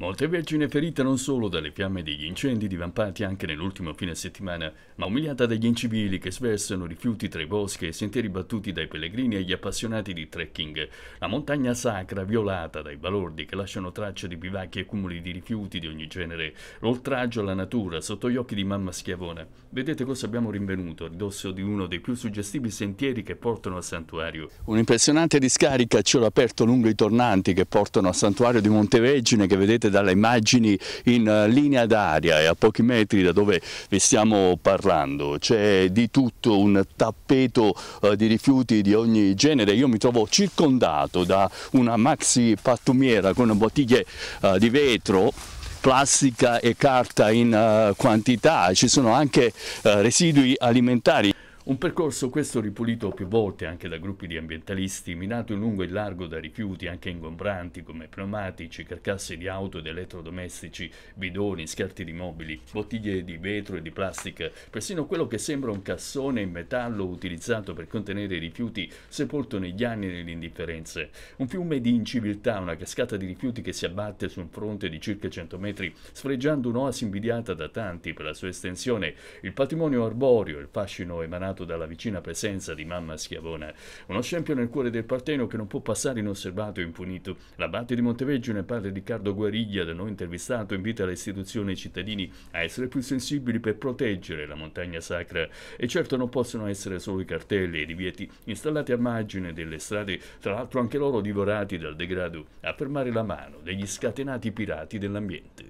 Molte vergine ferita non solo dalle fiamme degli incendi divampati anche nell'ultimo fine settimana, ma umiliata dagli incivili che sversano rifiuti tra i boschi e sentieri battuti dai pellegrini e gli appassionati di trekking. La montagna sacra violata dai balordi che lasciano tracce di bivacchi e cumuli di rifiuti di ogni genere, l'oltraggio alla natura sotto gli occhi di mamma schiavona. Vedete cosa abbiamo rinvenuto a ridosso di uno dei più suggestivi sentieri che portano al santuario. Un'impressionante discarica a cielo aperto lungo i tornanti che portano al santuario di Monteveggine che vedete vedete dalle immagini in eh, linea d'aria e a pochi metri da dove vi stiamo parlando. C'è di tutto un tappeto eh, di rifiuti di ogni genere. Io mi trovo circondato da una maxi pattumiera con bottiglie eh, di vetro plastica e carta in quantità, ci sono anche residui alimentari. Un percorso questo ripulito più volte anche da gruppi di ambientalisti, minato in lungo e in largo da rifiuti anche ingombranti come pneumatici, carcasse di auto ed elettrodomestici, bidoni, scarti di mobili, bottiglie di vetro e di plastica, persino quello che sembra un cassone in metallo utilizzato per contenere i rifiuti sepolto negli anni nelle indifferenze. Un fiume di inciviltà, una cascata di rifiuti che si abbatte su un fronte di circa 100 metri, sfregiando un'oasi invidiata da tanti per la sua estensione, il patrimonio arborio, il fascino emanato accompagnato dalla vicina presenza di mamma Schiavona. Uno scempio nel cuore del Parteno che non può passare inosservato e impunito. L'abate di Monteveggio nel padre Riccardo Guariglia, da noi intervistato, invita le istituzioni e i cittadini a essere più sensibili per proteggere la montagna sacra. E certo non possono essere solo i cartelli e i divieti installati a margine delle strade, tra l'altro anche loro divorati dal degrado, a fermare la mano degli scatenati pirati dell'ambiente.